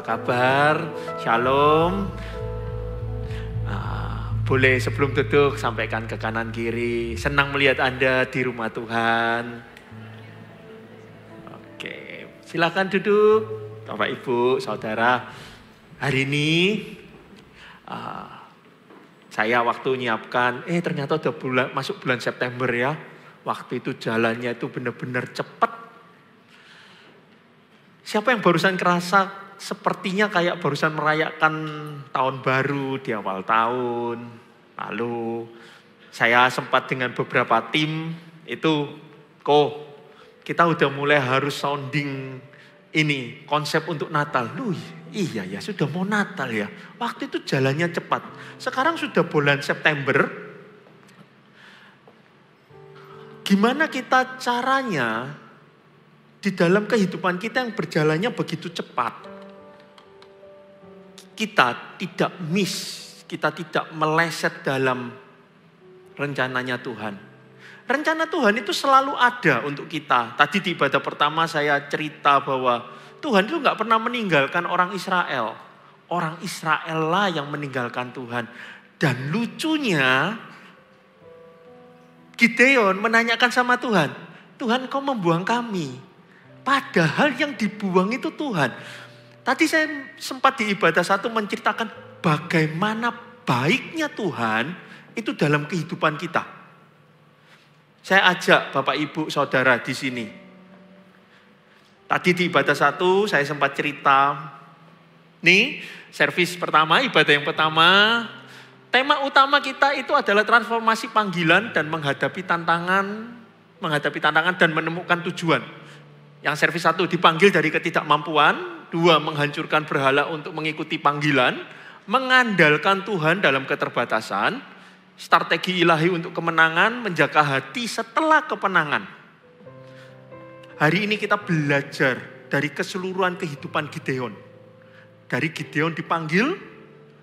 Apa kabar? Shalom. Ah, boleh sebelum duduk sampaikan ke kanan kiri. Senang melihat Anda di rumah Tuhan. Oke, silakan duduk. Bapak Ibu, Saudara. Hari ini uh, saya waktu nyiapkan, eh ternyata udah bulan, masuk bulan September ya. Waktu itu jalannya itu benar-benar cepat. Siapa yang barusan kerasa sepertinya kayak barusan merayakan tahun baru di awal tahun. Lalu saya sempat dengan beberapa tim itu kok kita udah mulai harus sounding ini konsep untuk Natal. Luh, iya ya sudah mau Natal ya. Waktu itu jalannya cepat. Sekarang sudah bulan September. Gimana kita caranya di dalam kehidupan kita yang berjalannya begitu cepat kita tidak miss, kita tidak meleset dalam rencananya Tuhan. Rencana Tuhan itu selalu ada untuk kita. Tadi di ibadah pertama saya cerita bahwa Tuhan itu nggak pernah meninggalkan orang Israel. Orang Israel lah yang meninggalkan Tuhan. Dan lucunya Gideon menanyakan sama Tuhan, Tuhan kau membuang kami. Padahal yang dibuang itu Tuhan. Tadi saya sempat di ibadah satu menceritakan bagaimana baiknya Tuhan itu dalam kehidupan kita. Saya ajak Bapak Ibu Saudara di sini. Tadi di ibadah satu saya sempat cerita. Nih, servis pertama, ibadah yang pertama. Tema utama kita itu adalah transformasi panggilan dan menghadapi tantangan, menghadapi tantangan dan menemukan tujuan. Yang servis satu dipanggil dari ketidakmampuan, dua menghancurkan berhala untuk mengikuti panggilan, mengandalkan Tuhan dalam keterbatasan, strategi ilahi untuk kemenangan, menjaga hati setelah kemenangan. Hari ini kita belajar dari keseluruhan kehidupan Gideon. Dari Gideon dipanggil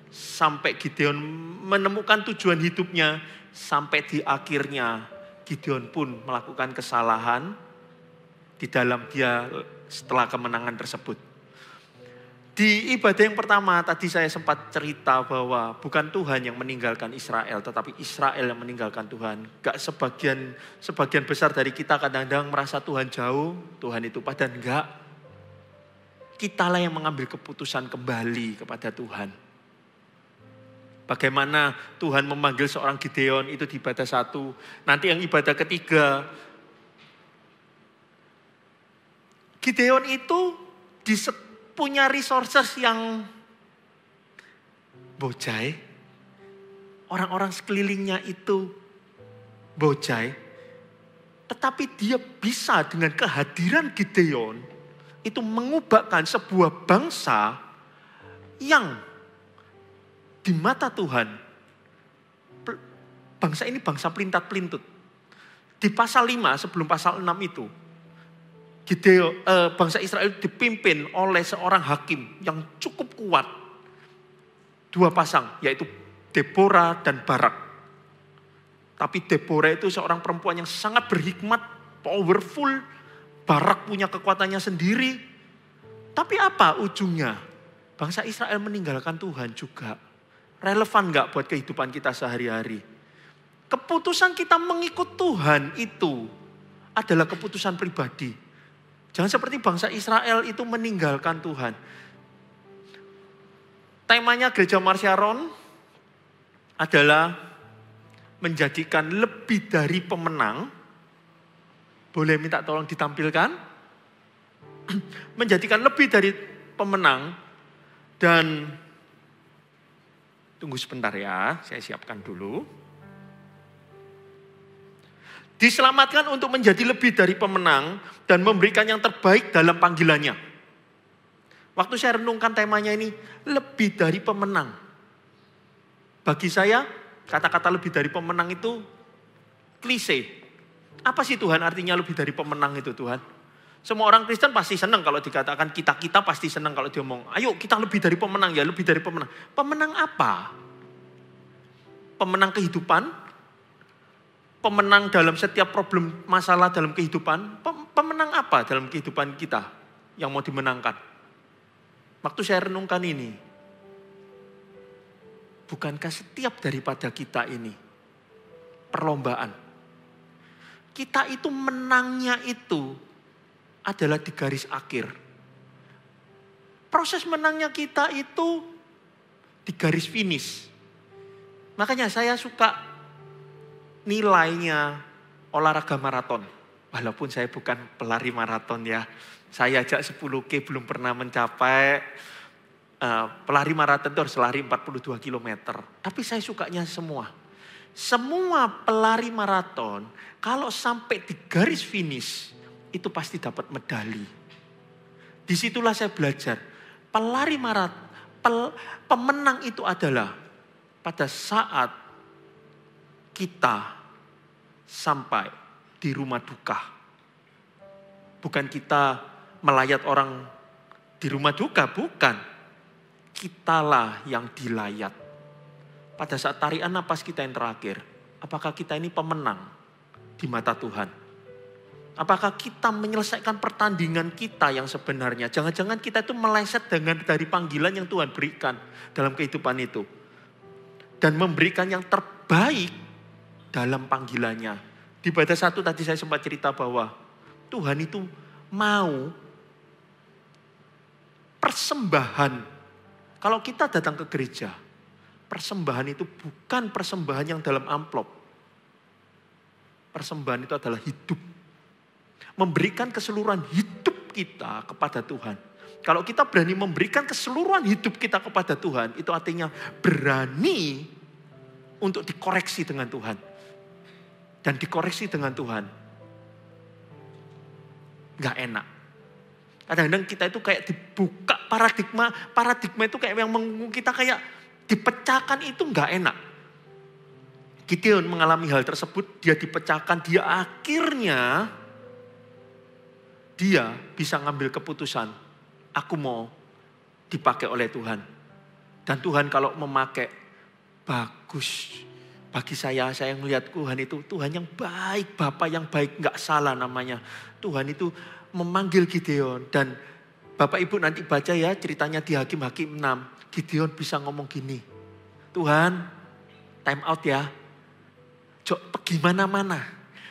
sampai Gideon menemukan tujuan hidupnya sampai di akhirnya Gideon pun melakukan kesalahan di dalam dia setelah kemenangan tersebut. Di ibadah yang pertama tadi saya sempat cerita bahwa bukan Tuhan yang meninggalkan Israel, tetapi Israel yang meninggalkan Tuhan. Gak sebagian sebagian besar dari kita kadang-kadang merasa Tuhan jauh, Tuhan itu padahal enggak. Kitalah yang mengambil keputusan kembali kepada Tuhan. Bagaimana Tuhan memanggil seorang Gideon itu di ibadah satu. Nanti yang ibadah ketiga. Gideon itu di punya resources yang bocai. orang-orang sekelilingnya itu bocai. tetapi dia bisa dengan kehadiran Gideon itu mengubahkan sebuah bangsa yang di mata Tuhan bangsa ini bangsa pelintat-pelintut. Di pasal 5 sebelum pasal 6 itu Gideon, eh, bangsa Israel dipimpin oleh seorang hakim yang cukup kuat. Dua pasang, yaitu Deborah dan Barak. Tapi Deborah itu seorang perempuan yang sangat berhikmat, powerful. Barak punya kekuatannya sendiri. Tapi apa ujungnya? Bangsa Israel meninggalkan Tuhan juga. Relevan nggak buat kehidupan kita sehari-hari? Keputusan kita mengikut Tuhan itu adalah keputusan pribadi Jangan seperti bangsa Israel itu meninggalkan Tuhan. Temanya gereja Marsyaron adalah menjadikan lebih dari pemenang. Boleh minta tolong ditampilkan? menjadikan lebih dari pemenang dan tunggu sebentar ya, saya siapkan dulu. Diselamatkan untuk menjadi lebih dari pemenang dan memberikan yang terbaik dalam panggilannya. Waktu saya renungkan temanya ini, lebih dari pemenang. Bagi saya, kata-kata lebih dari pemenang itu klise. Apa sih Tuhan artinya lebih dari pemenang itu Tuhan? Semua orang Kristen pasti senang kalau dikatakan kita-kita pasti senang kalau diomong. Ayo kita lebih dari pemenang ya, lebih dari pemenang. Pemenang apa? Pemenang kehidupan, pemenang dalam setiap problem masalah dalam kehidupan, pemenang apa dalam kehidupan kita yang mau dimenangkan? Waktu saya renungkan ini, bukankah setiap daripada kita ini perlombaan? Kita itu menangnya itu adalah di garis akhir. Proses menangnya kita itu di garis finish. Makanya saya suka nilainya olahraga maraton. Walaupun saya bukan pelari maraton ya. Saya ajak 10K belum pernah mencapai. Uh, pelari maraton itu harus lari 42 km. Tapi saya sukanya semua. Semua pelari maraton kalau sampai di garis finish itu pasti dapat medali. Disitulah saya belajar. Pelari maraton, pemenang itu adalah pada saat kita sampai di rumah duka. Bukan kita melayat orang di rumah duka, bukan. Kitalah yang dilayat. Pada saat tarian napas kita yang terakhir, apakah kita ini pemenang di mata Tuhan? Apakah kita menyelesaikan pertandingan kita yang sebenarnya? Jangan-jangan kita itu meleset dengan dari panggilan yang Tuhan berikan dalam kehidupan itu. Dan memberikan yang terbaik dalam panggilannya. Di pada satu tadi saya sempat cerita bahwa Tuhan itu mau persembahan. Kalau kita datang ke gereja, persembahan itu bukan persembahan yang dalam amplop. Persembahan itu adalah hidup. Memberikan keseluruhan hidup kita kepada Tuhan. Kalau kita berani memberikan keseluruhan hidup kita kepada Tuhan, itu artinya berani untuk dikoreksi dengan Tuhan dan dikoreksi dengan Tuhan. Gak enak. Kadang-kadang kita itu kayak dibuka paradigma, paradigma itu kayak yang mengunggung kita kayak dipecahkan itu gak enak. Gideon mengalami hal tersebut, dia dipecahkan, dia akhirnya dia bisa ngambil keputusan, aku mau dipakai oleh Tuhan. Dan Tuhan kalau memakai, bagus. Bagi saya, saya yang melihat Tuhan itu Tuhan yang baik, Bapak yang baik, nggak salah namanya. Tuhan itu memanggil Gideon dan Bapak Ibu nanti baca ya ceritanya di Hakim-Hakim 6. Gideon bisa ngomong gini, Tuhan time out ya, jok gimana mana,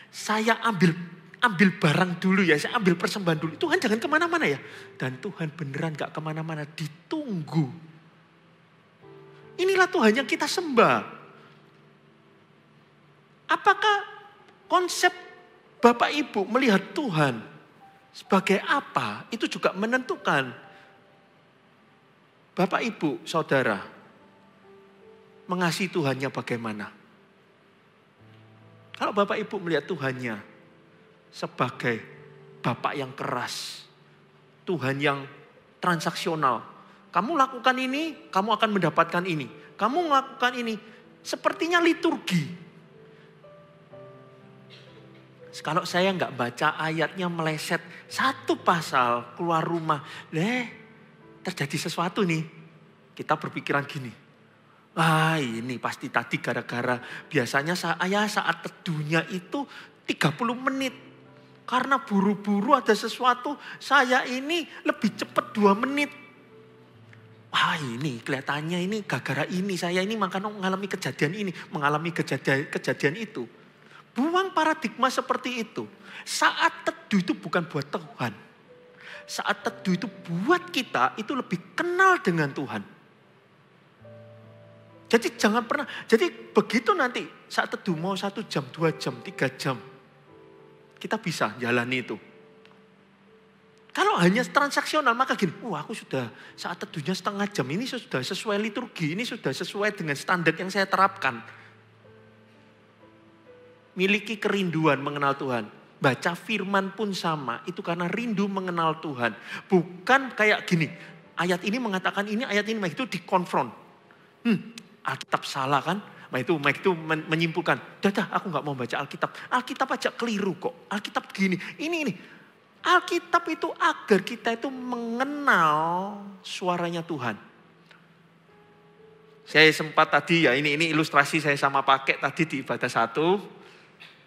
saya ambil ambil barang dulu ya, saya ambil persembahan dulu. Tuhan jangan kemana-mana ya. Dan Tuhan beneran gak kemana-mana, ditunggu. Inilah Tuhan yang kita sembah. Apakah konsep Bapak Ibu melihat Tuhan sebagai apa itu juga menentukan Bapak Ibu, saudara mengasihi Tuhannya bagaimana? Kalau Bapak Ibu melihat Tuhannya sebagai Bapak yang keras, Tuhan yang transaksional. Kamu lakukan ini, kamu akan mendapatkan ini. Kamu melakukan ini, sepertinya liturgi kalau saya nggak baca ayatnya meleset satu pasal keluar rumah, deh terjadi sesuatu nih. Kita berpikiran gini, wah ini pasti tadi gara-gara biasanya saya saat teduhnya itu 30 menit. Karena buru-buru ada sesuatu, saya ini lebih cepat dua menit. Wah ini kelihatannya ini gara-gara ini saya ini makanya mengalami kejadian ini, mengalami kejadian, kejadian itu. Buang paradigma seperti itu. Saat teduh itu bukan buat Tuhan. Saat teduh itu buat kita itu lebih kenal dengan Tuhan. Jadi jangan pernah, jadi begitu nanti saat teduh mau satu jam, dua jam, tiga jam. Kita bisa jalani itu. Kalau hanya transaksional maka gini, wah aku sudah saat teduhnya setengah jam ini sudah sesuai liturgi, ini sudah sesuai dengan standar yang saya terapkan miliki kerinduan mengenal Tuhan. Baca firman pun sama, itu karena rindu mengenal Tuhan. Bukan kayak gini, ayat ini mengatakan ini, ayat ini, itu dikonfront. Hmm, Alkitab salah kan? Nah itu Mike itu men menyimpulkan, dadah aku gak mau baca Alkitab. Alkitab aja keliru kok. Alkitab gini, ini ini. Alkitab itu agar kita itu mengenal suaranya Tuhan. Saya sempat tadi ya ini ini ilustrasi saya sama pakai tadi di ibadah satu.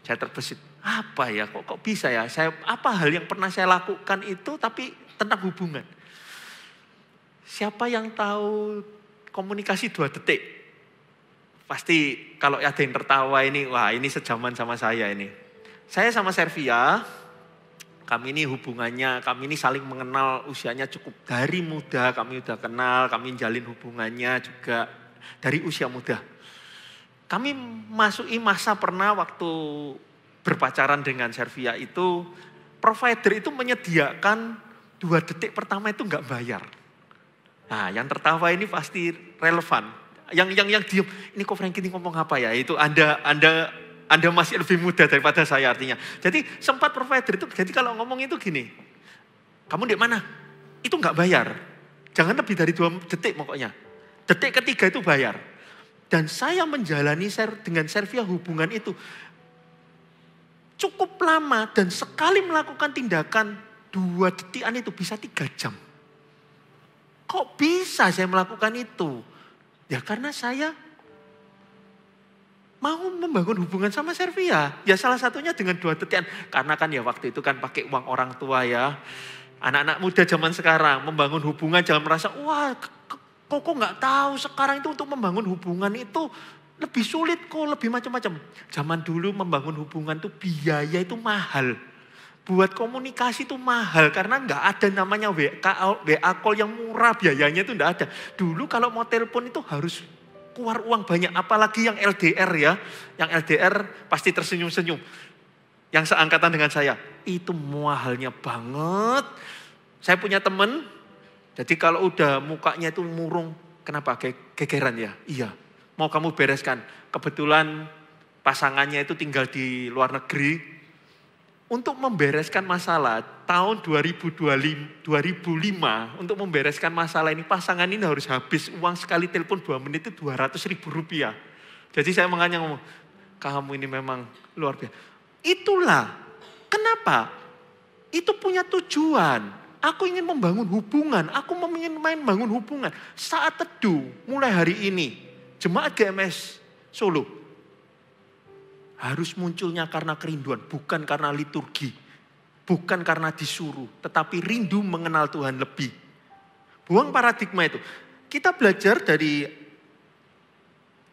Saya terbesit, apa ya kok kok bisa ya? Saya apa hal yang pernah saya lakukan itu tapi tentang hubungan. Siapa yang tahu komunikasi dua detik? Pasti kalau ada yang tertawa ini, wah ini sejaman sama saya ini. Saya sama Servia, kami ini hubungannya, kami ini saling mengenal usianya cukup dari muda, kami udah kenal, kami jalin hubungannya juga dari usia muda. Kami masuki masa pernah waktu berpacaran dengan Servia itu, provider itu menyediakan dua detik pertama itu nggak bayar. Nah, yang tertawa ini pasti relevan. Yang yang yang diem, ini kok Frankie ini ngomong apa ya? Itu Anda Anda Anda masih lebih muda daripada saya artinya. Jadi sempat provider itu, jadi kalau ngomong itu gini, kamu di mana? Itu nggak bayar. Jangan lebih dari dua detik pokoknya. Detik ketiga itu bayar. Dan saya menjalani dengan Servia hubungan itu cukup lama dan sekali melakukan tindakan dua detikan itu bisa tiga jam. Kok bisa saya melakukan itu? Ya karena saya mau membangun hubungan sama Servia. Ya salah satunya dengan dua detikan. Karena kan ya waktu itu kan pakai uang orang tua ya. Anak-anak muda zaman sekarang membangun hubungan jangan merasa wah Koko nggak tahu sekarang itu untuk membangun hubungan itu lebih sulit kok, lebih macam-macam. Zaman dulu membangun hubungan itu biaya itu mahal. Buat komunikasi itu mahal karena nggak ada namanya WA call yang murah biayanya itu nggak ada. Dulu kalau mau telepon itu harus keluar uang banyak, apalagi yang LDR ya. Yang LDR pasti tersenyum-senyum. Yang seangkatan dengan saya, itu mahalnya banget. Saya punya temen jadi kalau udah mukanya itu murung, kenapa? Ge gegeran ya? Iya. Mau kamu bereskan. Kebetulan pasangannya itu tinggal di luar negeri. Untuk membereskan masalah tahun 2025, 2005 untuk membereskan masalah ini pasangan ini harus habis uang sekali telepon dua menit itu 200 ribu rupiah. Jadi saya menganyang ngomong, kamu ini memang luar biasa. Itulah kenapa itu punya tujuan. Aku ingin membangun hubungan. Aku ingin main bangun hubungan. Saat teduh mulai hari ini. Jemaat GMS Solo. Harus munculnya karena kerinduan. Bukan karena liturgi. Bukan karena disuruh. Tetapi rindu mengenal Tuhan lebih. Buang paradigma itu. Kita belajar dari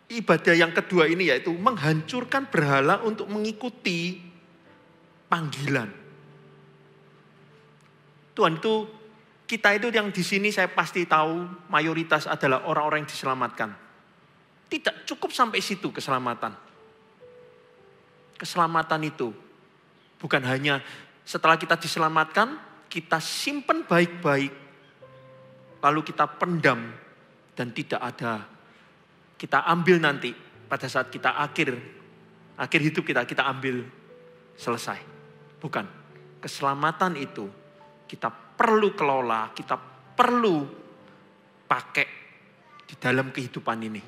ibadah yang kedua ini yaitu menghancurkan berhala untuk mengikuti panggilan Tuhan itu kita itu yang di sini saya pasti tahu mayoritas adalah orang-orang yang diselamatkan. Tidak cukup sampai situ keselamatan. Keselamatan itu bukan hanya setelah kita diselamatkan, kita simpen baik-baik, lalu kita pendam dan tidak ada kita ambil nanti pada saat kita akhir akhir hidup kita kita ambil selesai. Bukan. Keselamatan itu kita perlu kelola, kita perlu pakai di dalam kehidupan ini.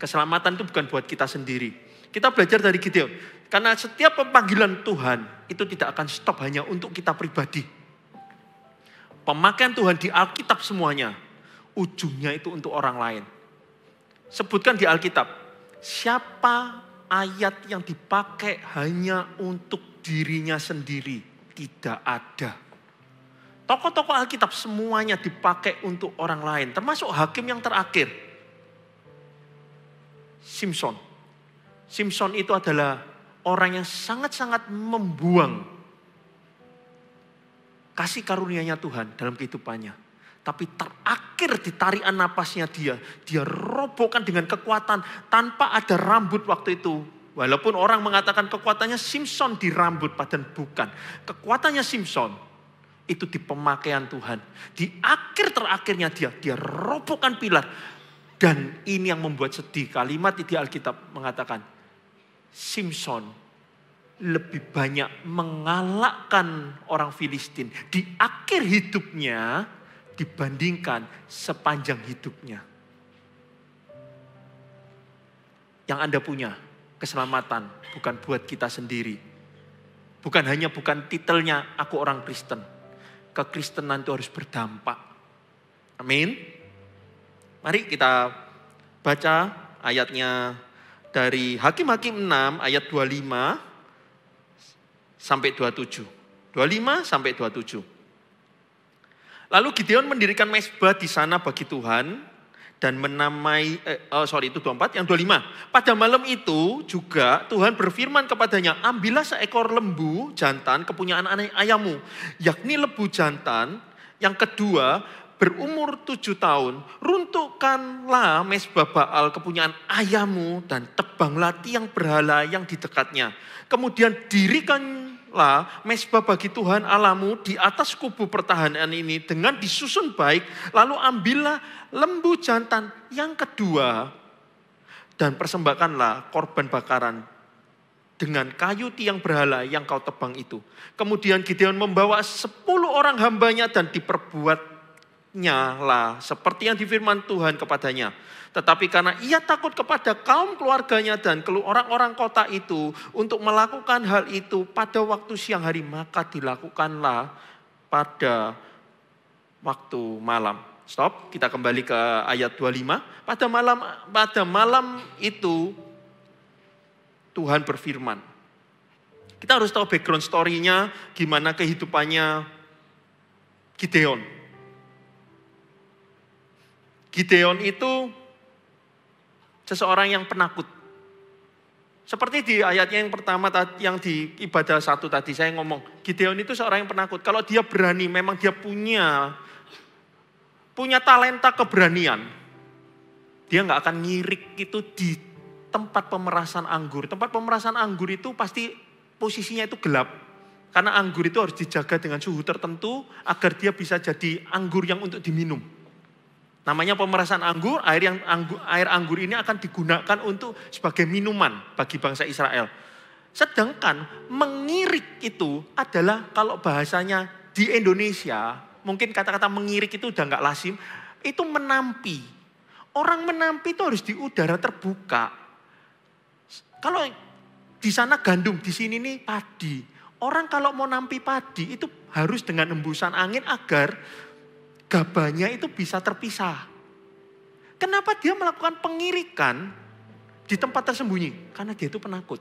Keselamatan itu bukan buat kita sendiri. Kita belajar dari Gideon. Karena setiap pemanggilan Tuhan itu tidak akan stop hanya untuk kita pribadi. Pemakaian Tuhan di Alkitab semuanya, ujungnya itu untuk orang lain. Sebutkan di Alkitab, siapa ayat yang dipakai hanya untuk dirinya sendiri? Tidak ada. Tokoh-tokoh Alkitab semuanya dipakai untuk orang lain, termasuk hakim yang terakhir. Simpson. Simpson itu adalah orang yang sangat-sangat membuang kasih karunia-Nya Tuhan dalam kehidupannya. Tapi terakhir di tarian napasnya dia, dia robohkan dengan kekuatan tanpa ada rambut waktu itu. Walaupun orang mengatakan kekuatannya Simpson di rambut, padahal bukan. Kekuatannya Simpson itu di pemakaian Tuhan. Di akhir terakhirnya dia, dia robohkan pilar. Dan ini yang membuat sedih. Kalimat di Alkitab mengatakan, Simpson lebih banyak mengalahkan orang Filistin di akhir hidupnya dibandingkan sepanjang hidupnya. Yang Anda punya keselamatan bukan buat kita sendiri. Bukan hanya bukan titelnya aku orang Kristen kekristenan itu harus berdampak. Amin. Mari kita baca ayatnya dari Hakim-hakim 6 ayat 25 sampai 27. 25 sampai 27. Lalu Gideon mendirikan mesbah di sana bagi Tuhan dan menamai eh, oh, sorry itu 24 yang 25. Pada malam itu juga Tuhan berfirman kepadanya, "Ambillah seekor lembu jantan kepunyaan anak ayamu, yakni lembu jantan yang kedua berumur tujuh tahun, runtuhkanlah mesbah Baal kepunyaan ayamu dan tebanglah tiang berhala yang di dekatnya. Kemudian dirikan lah mesbah bagi Tuhan alamu di atas kubu pertahanan ini dengan disusun baik. Lalu ambillah lembu jantan yang kedua dan persembahkanlah korban bakaran dengan kayu tiang berhala yang kau tebang itu. Kemudian Gideon membawa sepuluh orang hambanya dan diperbuat nyalah seperti yang difirman Tuhan kepadanya. Tetapi karena ia takut kepada kaum keluarganya dan orang-orang kota itu untuk melakukan hal itu pada waktu siang hari maka dilakukanlah pada waktu malam. Stop, kita kembali ke ayat 25. Pada malam pada malam itu Tuhan berfirman. Kita harus tahu background story-nya, gimana kehidupannya Gideon. Gideon itu seseorang yang penakut. Seperti di ayatnya yang pertama tadi yang di ibadah satu tadi saya ngomong, Gideon itu seorang yang penakut. Kalau dia berani, memang dia punya punya talenta keberanian. Dia nggak akan ngirik itu di tempat pemerasan anggur. Tempat pemerasan anggur itu pasti posisinya itu gelap, karena anggur itu harus dijaga dengan suhu tertentu agar dia bisa jadi anggur yang untuk diminum. Namanya pemerasan anggur, air yang anggur, air anggur ini akan digunakan untuk sebagai minuman bagi bangsa Israel. Sedangkan mengirik itu adalah kalau bahasanya di Indonesia, mungkin kata-kata mengirik itu udah nggak lazim itu menampi. Orang menampi itu harus di udara terbuka. Kalau di sana gandum, di sini nih padi. Orang kalau mau nampi padi itu harus dengan embusan angin agar gabahnya itu bisa terpisah. Kenapa dia melakukan pengirikan di tempat tersembunyi? Karena dia itu penakut.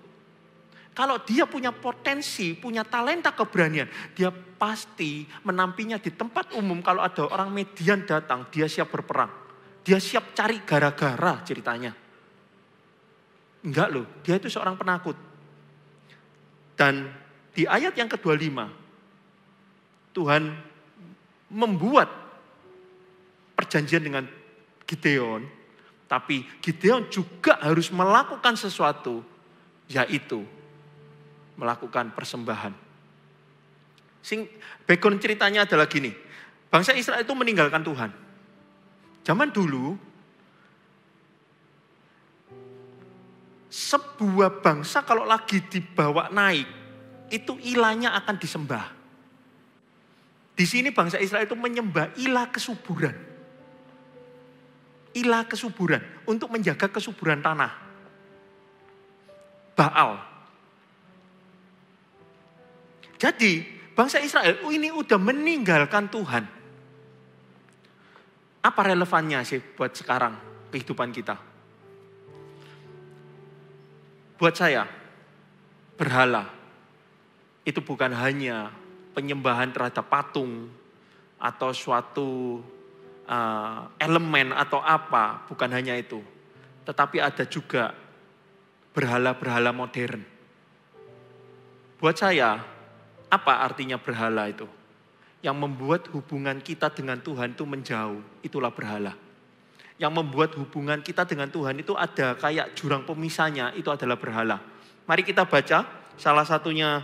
Kalau dia punya potensi, punya talenta keberanian, dia pasti menampinya di tempat umum. Kalau ada orang median datang, dia siap berperang. Dia siap cari gara-gara ceritanya. Enggak loh, dia itu seorang penakut. Dan di ayat yang ke-25, Tuhan membuat perjanjian dengan Gideon, tapi Gideon juga harus melakukan sesuatu, yaitu melakukan persembahan. Sing, background ceritanya adalah gini, bangsa Israel itu meninggalkan Tuhan. Zaman dulu, sebuah bangsa kalau lagi dibawa naik, itu ilahnya akan disembah. Di sini bangsa Israel itu menyembah ilah kesuburan ilah kesuburan, untuk menjaga kesuburan tanah. Baal. Jadi bangsa Israel ini udah meninggalkan Tuhan. Apa relevannya sih buat sekarang kehidupan kita? Buat saya, berhala itu bukan hanya penyembahan terhadap patung atau suatu uh, elemen atau apa, bukan hanya itu. Tetapi ada juga berhala-berhala modern. Buat saya, apa artinya berhala itu? Yang membuat hubungan kita dengan Tuhan itu menjauh, itulah berhala. Yang membuat hubungan kita dengan Tuhan itu ada kayak jurang pemisahnya, itu adalah berhala. Mari kita baca salah satunya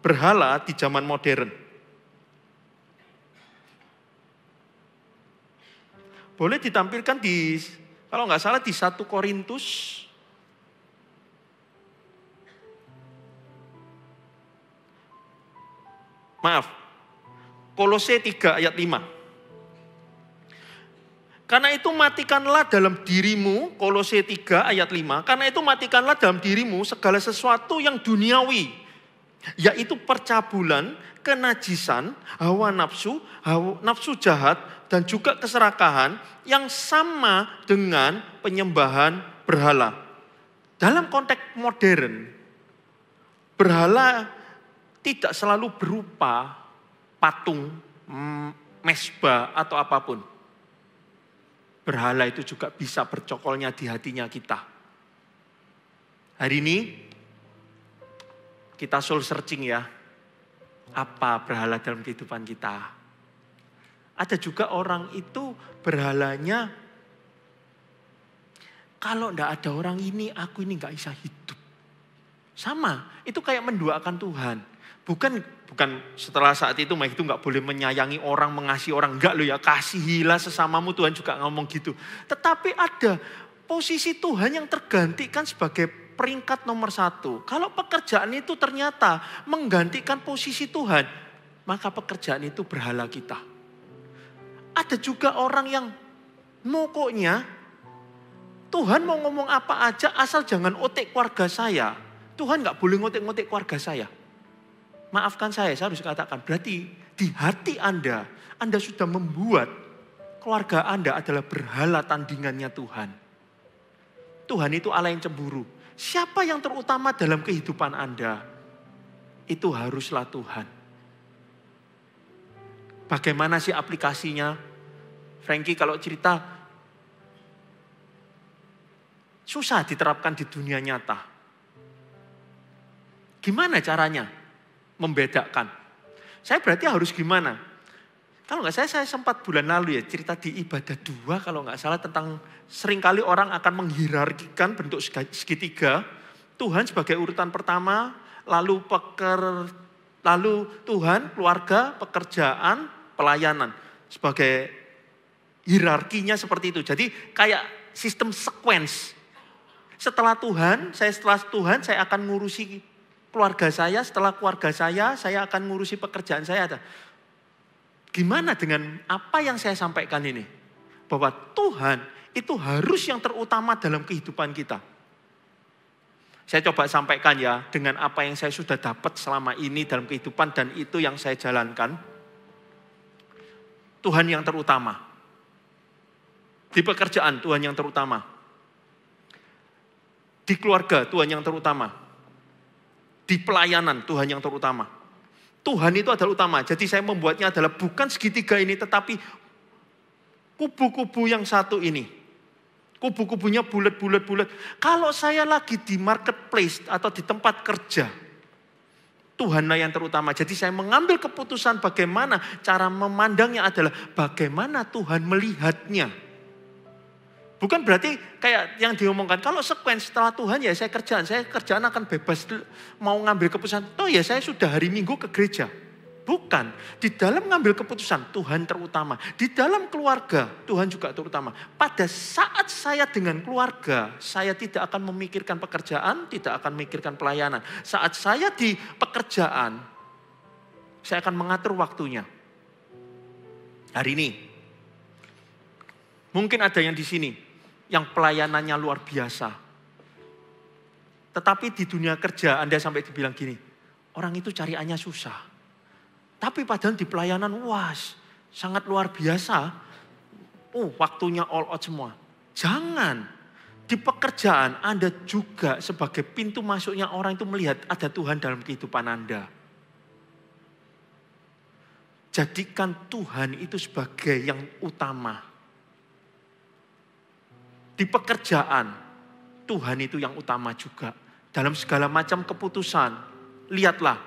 berhala di zaman modern. boleh ditampilkan di kalau nggak salah di 1 Korintus Maaf. Kolose 3 ayat 5. Karena itu matikanlah dalam dirimu, Kolose 3 ayat 5. Karena itu matikanlah dalam dirimu segala sesuatu yang duniawi. Yaitu percabulan, kenajisan, hawa nafsu, hawa, nafsu jahat, dan juga keserakahan yang sama dengan penyembahan berhala. Dalam konteks modern, berhala tidak selalu berupa patung, mm, mesbah atau apapun. Berhala itu juga bisa bercokolnya di hatinya kita. Hari ini kita soul searching ya. Apa berhala dalam kehidupan kita? Ada juga orang itu berhalanya, kalau tidak ada orang ini, aku ini nggak bisa hidup. Sama, itu kayak menduakan Tuhan. Bukan bukan setelah saat itu Mike itu nggak boleh menyayangi orang, mengasihi orang. Enggak loh ya, kasihilah sesamamu Tuhan juga ngomong gitu. Tetapi ada posisi Tuhan yang tergantikan sebagai peringkat nomor satu. Kalau pekerjaan itu ternyata menggantikan posisi Tuhan, maka pekerjaan itu berhala kita. Ada juga orang yang mokoknya Tuhan mau ngomong apa aja asal jangan otek keluarga saya. Tuhan nggak boleh ngotek-ngotek keluarga saya. Maafkan saya, saya harus katakan. Berarti di hati Anda, Anda sudah membuat keluarga Anda adalah berhala tandingannya Tuhan. Tuhan itu Allah yang cemburu. Siapa yang terutama dalam kehidupan Anda? Itu haruslah Tuhan. Bagaimana sih aplikasinya? Frankie kalau cerita susah diterapkan di dunia nyata. Gimana caranya membedakan? Saya berarti harus gimana? Kalau nggak saya, saya sempat bulan lalu ya cerita di ibadah dua kalau nggak salah tentang seringkali orang akan menghirarkikan bentuk segitiga. Tuhan sebagai urutan pertama, lalu peker, lalu Tuhan, keluarga, pekerjaan, pelayanan sebagai hierarkinya seperti itu. Jadi kayak sistem sequence. Setelah Tuhan, saya setelah Tuhan saya akan ngurusi keluarga saya, setelah keluarga saya saya akan ngurusi pekerjaan saya. Gimana dengan apa yang saya sampaikan ini? Bahwa Tuhan itu harus yang terutama dalam kehidupan kita. Saya coba sampaikan ya dengan apa yang saya sudah dapat selama ini dalam kehidupan dan itu yang saya jalankan. Tuhan yang terutama. Di pekerjaan Tuhan yang terutama. Di keluarga Tuhan yang terutama. Di pelayanan Tuhan yang terutama. Tuhan itu adalah utama. Jadi saya membuatnya adalah bukan segitiga ini tetapi kubu-kubu yang satu ini. Kubu-kubunya bulat-bulat-bulat. Kalau saya lagi di marketplace atau di tempat kerja, Tuhanlah yang terutama. Jadi saya mengambil keputusan bagaimana cara memandangnya adalah bagaimana Tuhan melihatnya. Bukan berarti kayak yang diomongkan, kalau sekuens setelah Tuhan ya saya kerjaan, saya kerjaan akan bebas mau ngambil keputusan. Oh ya saya sudah hari Minggu ke gereja. Bukan. Di dalam ngambil keputusan, Tuhan terutama. Di dalam keluarga, Tuhan juga terutama. Pada saat saya dengan keluarga, saya tidak akan memikirkan pekerjaan, tidak akan memikirkan pelayanan. Saat saya di pekerjaan, saya akan mengatur waktunya. Hari ini, mungkin ada yang di sini, yang pelayanannya luar biasa. Tetapi di dunia kerja Anda sampai dibilang gini, orang itu cariannya susah. Tapi padahal di pelayanan, was sangat luar biasa. Oh, waktunya all out semua. Jangan. Di pekerjaan Anda juga sebagai pintu masuknya orang itu melihat ada Tuhan dalam kehidupan Anda. Jadikan Tuhan itu sebagai yang utama di pekerjaan, Tuhan itu yang utama juga. Dalam segala macam keputusan, lihatlah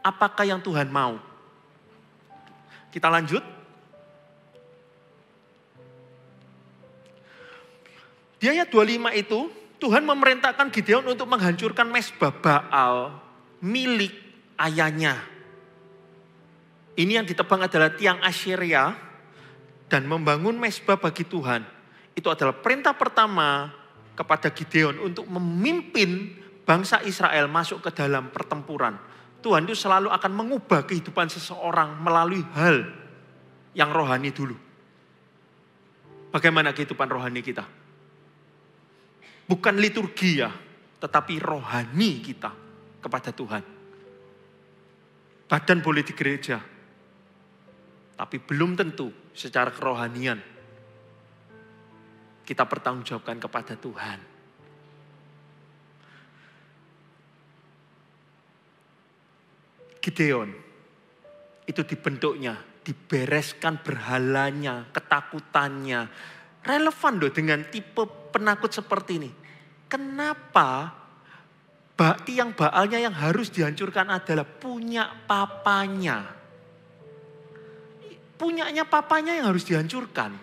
apakah yang Tuhan mau. Kita lanjut. Di ayat 25 itu, Tuhan memerintahkan Gideon untuk menghancurkan mesbah Baal milik ayahnya. Ini yang ditebang adalah tiang Asyria dan membangun mesbah bagi Tuhan itu adalah perintah pertama kepada Gideon untuk memimpin bangsa Israel masuk ke dalam pertempuran. Tuhan itu selalu akan mengubah kehidupan seseorang melalui hal yang rohani dulu. Bagaimana kehidupan rohani kita? Bukan liturgi ya, tetapi rohani kita kepada Tuhan. Badan boleh di gereja, tapi belum tentu secara kerohanian kita pertanggungjawabkan kepada Tuhan. Gideon itu dibentuknya, dibereskan berhalanya, ketakutannya. Relevan loh dengan tipe penakut seperti ini. Kenapa bakti yang baalnya yang harus dihancurkan adalah punya papanya. Punyanya papanya yang harus dihancurkan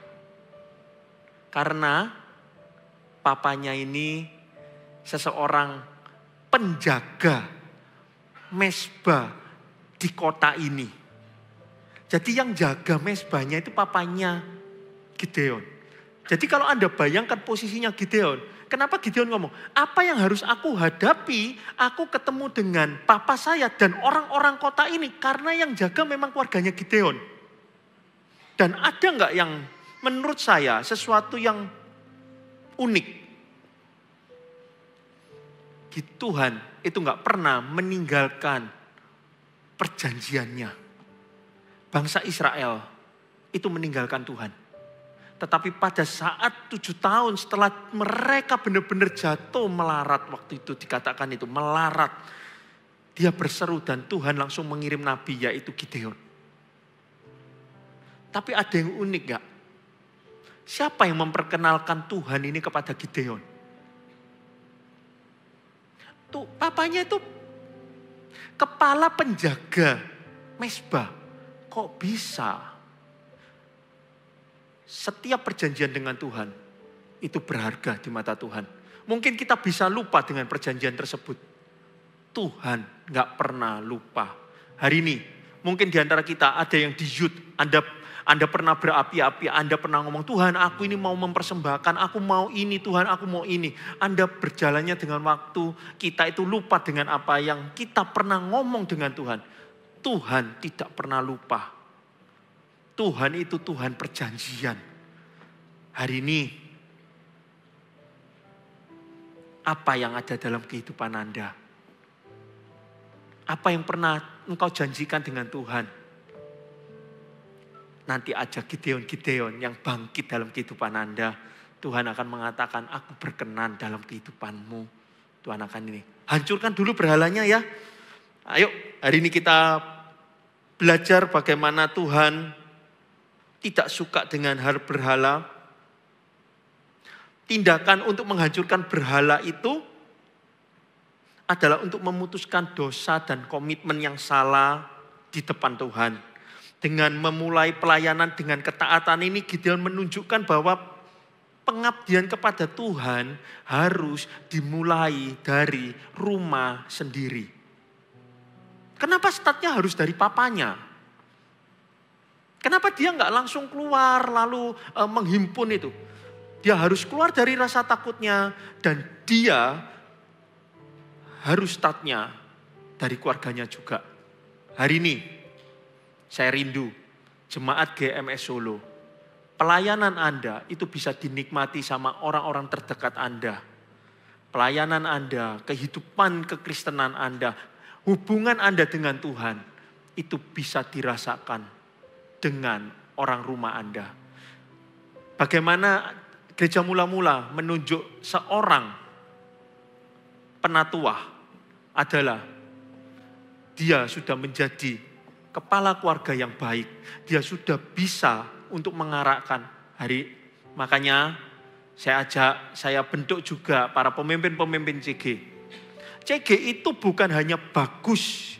karena papanya ini seseorang penjaga mesbah di kota ini. Jadi yang jaga mesbahnya itu papanya Gideon. Jadi kalau Anda bayangkan posisinya Gideon, kenapa Gideon ngomong, apa yang harus aku hadapi, aku ketemu dengan papa saya dan orang-orang kota ini, karena yang jaga memang keluarganya Gideon. Dan ada nggak yang menurut saya sesuatu yang unik. Tuhan itu nggak pernah meninggalkan perjanjiannya. Bangsa Israel itu meninggalkan Tuhan. Tetapi pada saat tujuh tahun setelah mereka benar-benar jatuh melarat waktu itu dikatakan itu melarat. Dia berseru dan Tuhan langsung mengirim nabi yaitu Gideon. Tapi ada yang unik gak? Siapa yang memperkenalkan Tuhan ini kepada Gideon? Tuh, papanya itu kepala penjaga mesbah. Kok bisa? Setiap perjanjian dengan Tuhan itu berharga di mata Tuhan. Mungkin kita bisa lupa dengan perjanjian tersebut. Tuhan nggak pernah lupa. Hari ini mungkin di antara kita ada yang di youth, Anda anda pernah berapi-api, Anda pernah ngomong, Tuhan aku ini mau mempersembahkan, aku mau ini, Tuhan aku mau ini. Anda berjalannya dengan waktu, kita itu lupa dengan apa yang kita pernah ngomong dengan Tuhan. Tuhan tidak pernah lupa. Tuhan itu Tuhan perjanjian. Hari ini, apa yang ada dalam kehidupan Anda? Apa yang pernah engkau janjikan dengan Tuhan? Nanti ajak Gideon-Gideon yang bangkit dalam kehidupan Anda. Tuhan akan mengatakan, aku berkenan dalam kehidupanmu. Tuhan akan ini. Hancurkan dulu berhalanya ya. Ayo, hari ini kita belajar bagaimana Tuhan tidak suka dengan hal berhala. Tindakan untuk menghancurkan berhala itu adalah untuk memutuskan dosa dan komitmen yang salah di depan Tuhan. Dengan memulai pelayanan dengan ketaatan ini Gideon menunjukkan bahwa pengabdian kepada Tuhan harus dimulai dari rumah sendiri. Kenapa statnya harus dari papanya? Kenapa dia nggak langsung keluar lalu e, menghimpun itu? Dia harus keluar dari rasa takutnya dan dia harus statnya dari keluarganya juga. Hari ini saya rindu jemaat GMS Solo. Pelayanan Anda itu bisa dinikmati sama orang-orang terdekat Anda. Pelayanan Anda, kehidupan kekristenan Anda, hubungan Anda dengan Tuhan itu bisa dirasakan dengan orang rumah Anda. Bagaimana gereja mula-mula menunjuk seorang penatua adalah dia sudah menjadi kepala keluarga yang baik. Dia sudah bisa untuk mengarahkan hari. Makanya saya ajak, saya bentuk juga para pemimpin-pemimpin CG. CG itu bukan hanya bagus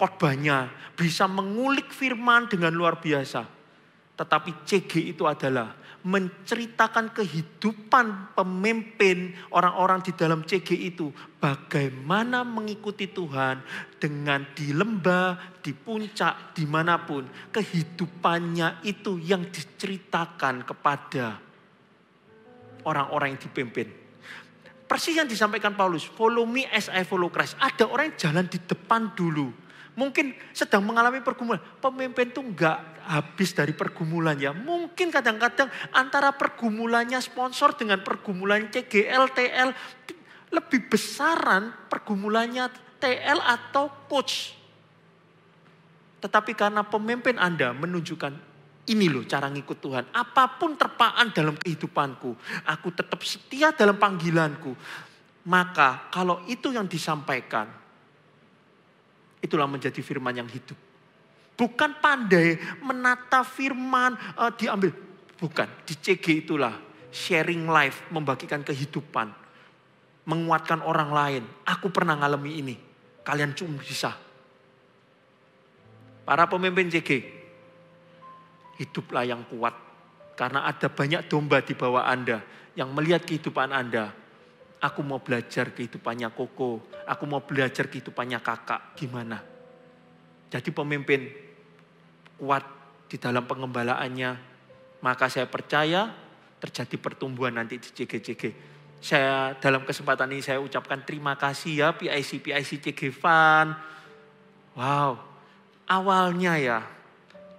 khotbahnya, bisa mengulik firman dengan luar biasa. Tetapi CG itu adalah menceritakan kehidupan pemimpin orang-orang di dalam CG itu. Bagaimana mengikuti Tuhan dengan di lembah, di puncak, dimanapun. Kehidupannya itu yang diceritakan kepada orang-orang yang dipimpin. Persis yang disampaikan Paulus, follow me as I follow Christ. Ada orang yang jalan di depan dulu. Mungkin sedang mengalami pergumulan. Pemimpin itu enggak habis dari pergumulannya. Mungkin kadang-kadang antara pergumulannya sponsor dengan pergumulan CGL, TL, lebih besaran pergumulannya TL atau coach. Tetapi karena pemimpin Anda menunjukkan ini loh cara ngikut Tuhan. Apapun terpaan dalam kehidupanku, aku tetap setia dalam panggilanku. Maka kalau itu yang disampaikan, itulah menjadi firman yang hidup. Bukan pandai menata firman uh, diambil. Bukan, di CG itulah sharing life, membagikan kehidupan. Menguatkan orang lain. Aku pernah ngalami ini. Kalian cuma bisa. Para pemimpin CG, hiduplah yang kuat. Karena ada banyak domba di bawah Anda yang melihat kehidupan Anda. Aku mau belajar kehidupannya Koko, aku mau belajar kehidupannya kakak, gimana? Jadi pemimpin kuat di dalam pengembalaannya, maka saya percaya terjadi pertumbuhan nanti di CGCG. Saya dalam kesempatan ini saya ucapkan terima kasih ya PIC PIC CG Fan. Wow, awalnya ya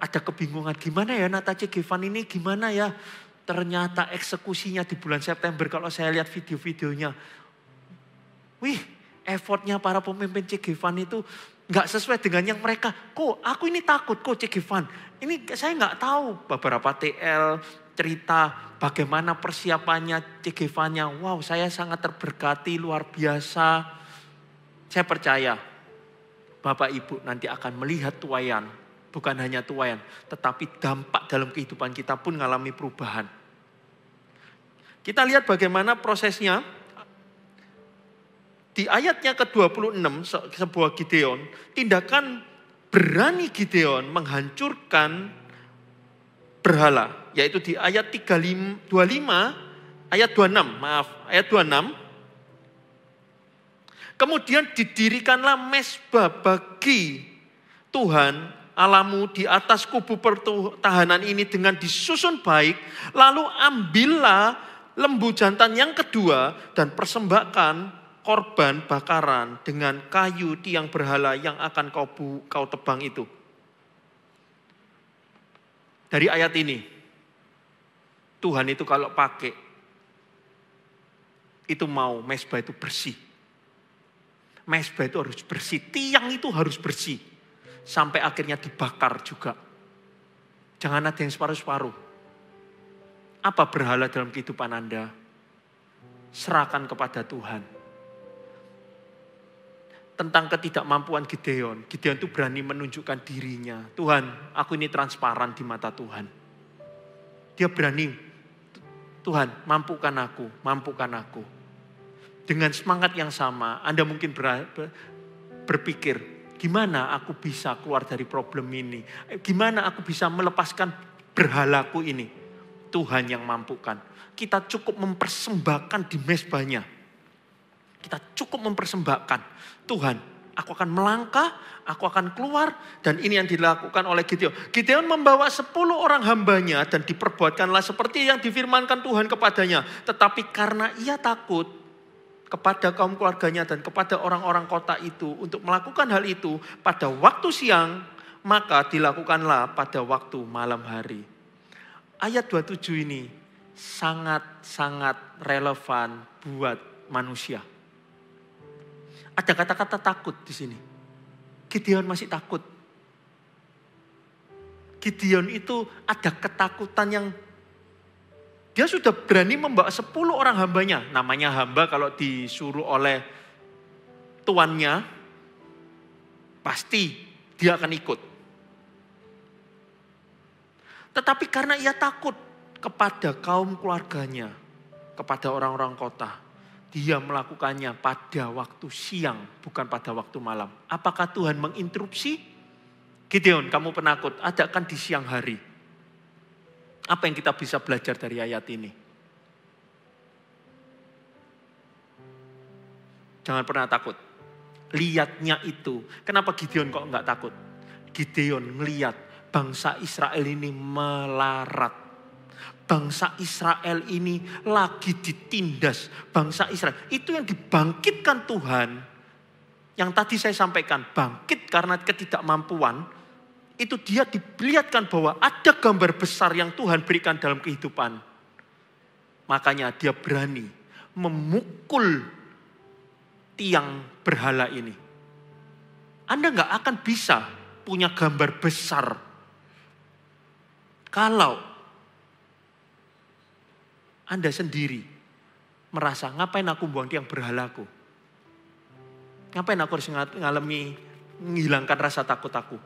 ada kebingungan gimana ya Nata CG Fan ini gimana ya? Ternyata eksekusinya di bulan September kalau saya lihat video-videonya. Wih, effortnya para pemimpin CG Fan itu nggak sesuai dengan yang mereka. Kok aku ini takut, kok Cik Ivan. Ini saya nggak tahu beberapa TL cerita bagaimana persiapannya Cik Ivannya. Wow, saya sangat terberkati, luar biasa. Saya percaya Bapak Ibu nanti akan melihat tuayan. Bukan hanya tuayan, tetapi dampak dalam kehidupan kita pun mengalami perubahan. Kita lihat bagaimana prosesnya di ayatnya ke-26 sebuah Gideon, tindakan berani Gideon menghancurkan berhala, yaitu di ayat 35 ayat 26, maaf, ayat 26 Kemudian didirikanlah mesbah bagi Tuhan alamu di atas kubu pertahanan ini dengan disusun baik. Lalu ambillah lembu jantan yang kedua dan persembahkan korban bakaran dengan kayu tiang berhala yang akan kau bu, kau tebang itu. Dari ayat ini, Tuhan itu kalau pakai, itu mau mesbah itu bersih. Mesbah itu harus bersih, tiang itu harus bersih. Sampai akhirnya dibakar juga. Jangan ada yang separuh-separuh. Apa berhala dalam kehidupan Anda? Serahkan kepada Tuhan tentang ketidakmampuan Gideon. Gideon itu berani menunjukkan dirinya. Tuhan, aku ini transparan di mata Tuhan. Dia berani, Tuhan, mampukan aku, mampukan aku. Dengan semangat yang sama, Anda mungkin ber, ber, berpikir, gimana aku bisa keluar dari problem ini? Gimana aku bisa melepaskan berhalaku ini? Tuhan yang mampukan. Kita cukup mempersembahkan di mesbahnya kita cukup mempersembahkan. Tuhan, aku akan melangkah, aku akan keluar. Dan ini yang dilakukan oleh Gideon. Gideon membawa 10 orang hambanya dan diperbuatkanlah seperti yang difirmankan Tuhan kepadanya. Tetapi karena ia takut, kepada kaum keluarganya dan kepada orang-orang kota itu untuk melakukan hal itu pada waktu siang, maka dilakukanlah pada waktu malam hari. Ayat 27 ini sangat-sangat relevan buat manusia. Ada kata-kata takut di sini. Gideon masih takut. Gideon itu ada ketakutan yang dia sudah berani membawa 10 orang hambanya. Namanya hamba kalau disuruh oleh tuannya, pasti dia akan ikut. Tetapi karena ia takut kepada kaum keluarganya, kepada orang-orang kota, dia melakukannya pada waktu siang, bukan pada waktu malam. Apakah Tuhan menginterupsi? Gideon, kamu penakut, adakan di siang hari. Apa yang kita bisa belajar dari ayat ini? Jangan pernah takut. Lihatnya itu. Kenapa Gideon kok nggak takut? Gideon melihat bangsa Israel ini melarat bangsa Israel ini lagi ditindas bangsa Israel. Itu yang dibangkitkan Tuhan. Yang tadi saya sampaikan, bangkit karena ketidakmampuan. Itu dia dilihatkan bahwa ada gambar besar yang Tuhan berikan dalam kehidupan. Makanya dia berani memukul tiang berhala ini. Anda nggak akan bisa punya gambar besar kalau anda sendiri merasa ngapain aku buang tiang berhalaku? Ngapain aku harus ngalami menghilangkan rasa takut aku?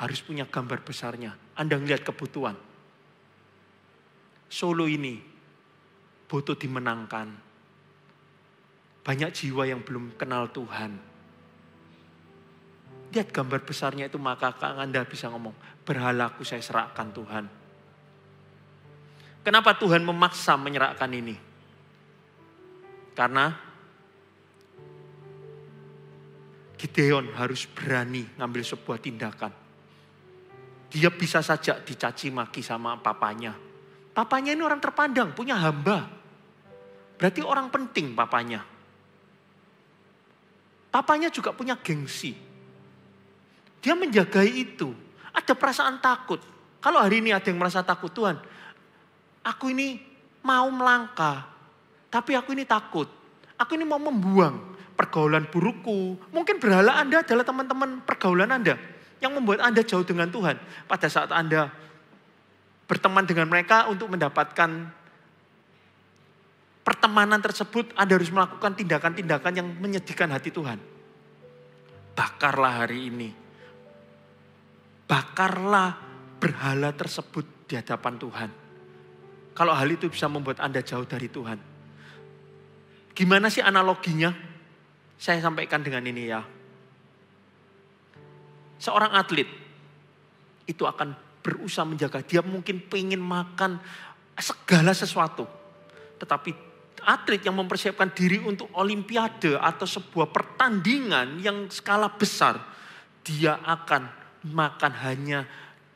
Harus punya gambar besarnya. Anda melihat kebutuhan. Solo ini butuh dimenangkan. Banyak jiwa yang belum kenal Tuhan lihat gambar besarnya itu maka Anda bisa ngomong, berhalaku saya serahkan Tuhan. Kenapa Tuhan memaksa menyerahkan ini? Karena Gideon harus berani ngambil sebuah tindakan. Dia bisa saja dicaci maki sama papanya. Papanya ini orang terpandang, punya hamba. Berarti orang penting papanya. Papanya juga punya gengsi. Dia menjagai itu. Ada perasaan takut. Kalau hari ini ada yang merasa takut Tuhan, Aku ini mau melangkah, tapi aku ini takut. Aku ini mau membuang pergaulan burukku. Mungkin berhala Anda adalah teman-teman pergaulan Anda yang membuat Anda jauh dengan Tuhan. Pada saat Anda berteman dengan mereka untuk mendapatkan pertemanan tersebut, Anda harus melakukan tindakan-tindakan yang menyedihkan hati Tuhan. Bakarlah hari ini. Bakarlah berhala tersebut di hadapan Tuhan. Kalau hal itu bisa membuat Anda jauh dari Tuhan. Gimana sih analoginya? Saya sampaikan dengan ini ya. Seorang atlet itu akan berusaha menjaga. Dia mungkin ingin makan segala sesuatu. Tetapi atlet yang mempersiapkan diri untuk olimpiade atau sebuah pertandingan yang skala besar, dia akan makan hanya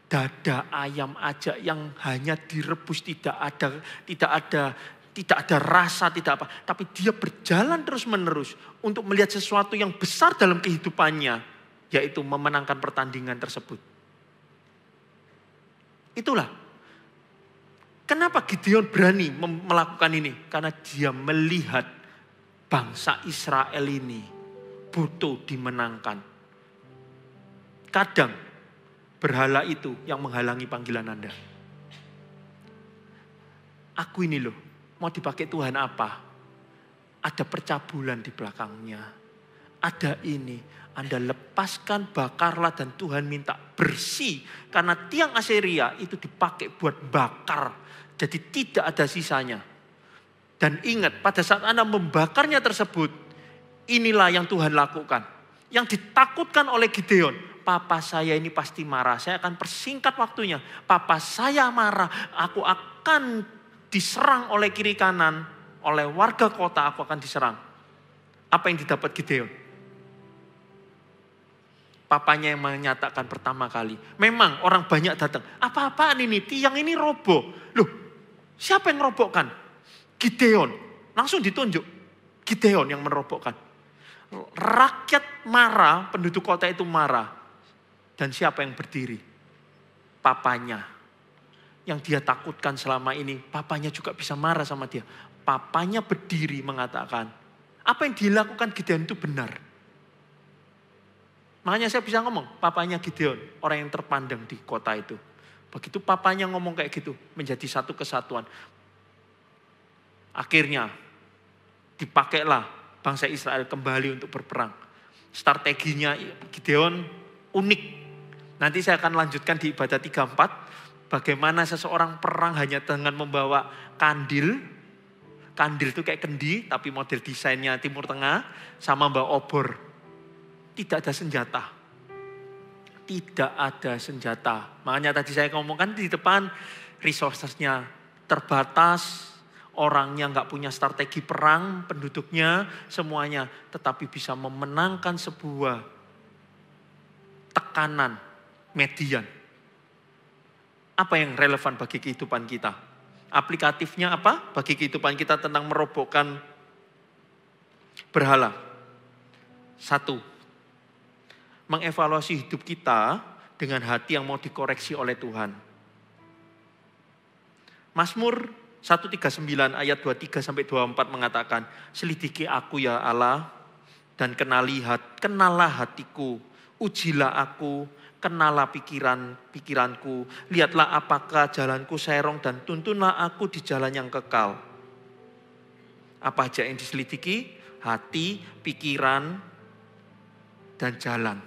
dada ayam aja yang hanya direbus tidak ada tidak ada tidak ada rasa tidak apa tapi dia berjalan terus menerus untuk melihat sesuatu yang besar dalam kehidupannya yaitu memenangkan pertandingan tersebut itulah kenapa Gideon berani melakukan ini karena dia melihat bangsa Israel ini butuh dimenangkan kadang berhala itu yang menghalangi panggilan Anda. Aku ini loh, mau dipakai Tuhan apa? Ada percabulan di belakangnya. Ada ini, Anda lepaskan, bakarlah dan Tuhan minta bersih. Karena tiang Aseria itu dipakai buat bakar. Jadi tidak ada sisanya. Dan ingat, pada saat Anda membakarnya tersebut, inilah yang Tuhan lakukan. Yang ditakutkan oleh Gideon, papa saya ini pasti marah. Saya akan persingkat waktunya. Papa saya marah, aku akan diserang oleh kiri kanan, oleh warga kota aku akan diserang. Apa yang didapat Gideon? Papanya yang menyatakan pertama kali. Memang orang banyak datang. Apa-apaan ini? Tiang ini roboh. Loh, siapa yang merobokkan? Gideon. Langsung ditunjuk. Gideon yang merobokkan rakyat marah, penduduk kota itu marah. Dan siapa yang berdiri? Papanya. Yang dia takutkan selama ini, papanya juga bisa marah sama dia. Papanya berdiri mengatakan, apa yang dilakukan Gideon itu benar. Makanya saya bisa ngomong, papanya Gideon, orang yang terpandang di kota itu. Begitu papanya ngomong kayak gitu, menjadi satu kesatuan. Akhirnya, dipakailah bangsa Israel kembali untuk berperang. Strateginya Gideon unik. Nanti saya akan lanjutkan di ibadah 34. Bagaimana seseorang perang hanya dengan membawa kandil. Kandil itu kayak kendi, tapi model desainnya Timur Tengah. Sama bawa obor. Tidak ada senjata. Tidak ada senjata. Makanya tadi saya ngomongkan di depan, resourcesnya terbatas, orangnya nggak punya strategi perang, penduduknya semuanya, tetapi bisa memenangkan sebuah tekanan median. Apa yang relevan bagi kehidupan kita? Aplikatifnya apa bagi kehidupan kita tentang merobohkan berhala? Satu, mengevaluasi hidup kita dengan hati yang mau dikoreksi oleh Tuhan. Mazmur 139 ayat 23 sampai 24 mengatakan, "Selidiki aku ya Allah dan kenali hat, kenalah hatiku, ujilah aku kenalah pikiran pikiranku, lihatlah apakah jalanku serong dan tuntunlah aku di jalan yang kekal. Apa aja yang diselidiki? Hati, pikiran, dan jalan.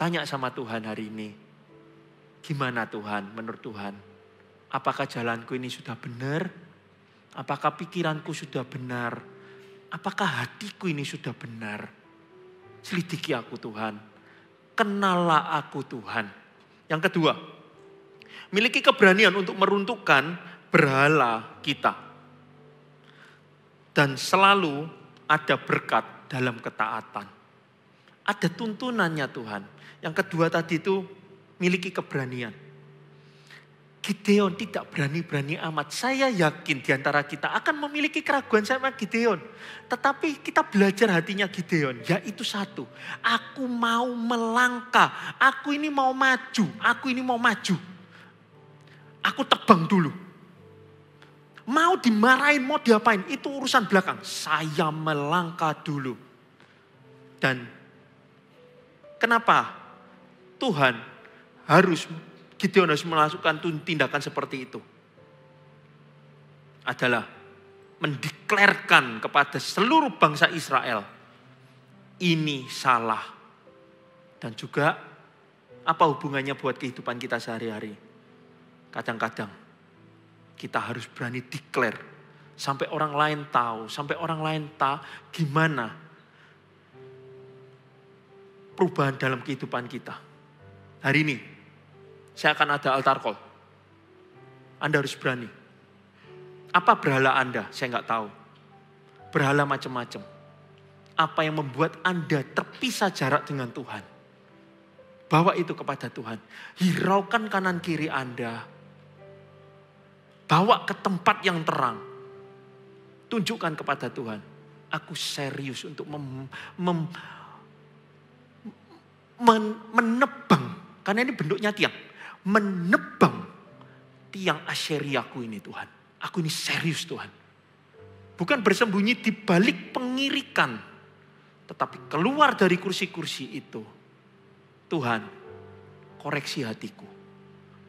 Tanya sama Tuhan hari ini, gimana Tuhan menurut Tuhan? Apakah jalanku ini sudah benar? Apakah pikiranku sudah benar? Apakah hatiku ini sudah benar? Selidiki aku Tuhan kenallah aku Tuhan. Yang kedua, miliki keberanian untuk meruntuhkan berhala kita. Dan selalu ada berkat dalam ketaatan. Ada tuntunannya Tuhan. Yang kedua tadi itu miliki keberanian Gideon tidak berani-berani amat. Saya yakin diantara kita akan memiliki keraguan sama Gideon. Tetapi kita belajar hatinya Gideon, yaitu satu. Aku mau melangkah, aku ini mau maju, aku ini mau maju. Aku tebang dulu. Mau dimarahin, mau diapain, itu urusan belakang. Saya melangkah dulu. Dan kenapa Tuhan harus Gideon harus melakukan tindakan seperti itu. Adalah mendeklarkan kepada seluruh bangsa Israel, ini salah. Dan juga apa hubungannya buat kehidupan kita sehari-hari. Kadang-kadang kita harus berani declare sampai orang lain tahu, sampai orang lain tahu gimana perubahan dalam kehidupan kita. Hari ini saya akan ada altar call. Anda harus berani. Apa berhala Anda? Saya nggak tahu. Berhala macam-macam. Apa yang membuat Anda terpisah jarak dengan Tuhan? Bawa itu kepada Tuhan. Hiraukan kanan kiri Anda. Bawa ke tempat yang terang. Tunjukkan kepada Tuhan. Aku serius untuk mem, mem, men, menebang. Karena ini bentuknya tiang menebang tiang aku ini Tuhan. Aku ini serius Tuhan. Bukan bersembunyi di balik pengirikan. Tetapi keluar dari kursi-kursi itu. Tuhan, koreksi hatiku.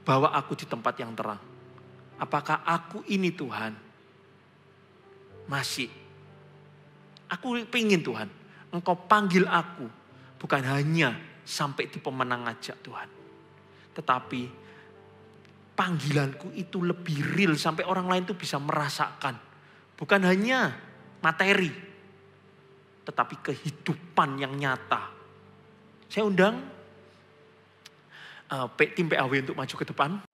Bawa aku di tempat yang terang. Apakah aku ini Tuhan? Masih. Aku ingin Tuhan. Engkau panggil aku. Bukan hanya sampai di pemenang ajak Tuhan tetapi panggilanku itu lebih real sampai orang lain itu bisa merasakan. Bukan hanya materi, tetapi kehidupan yang nyata. Saya undang uh, tim PAW untuk maju ke depan.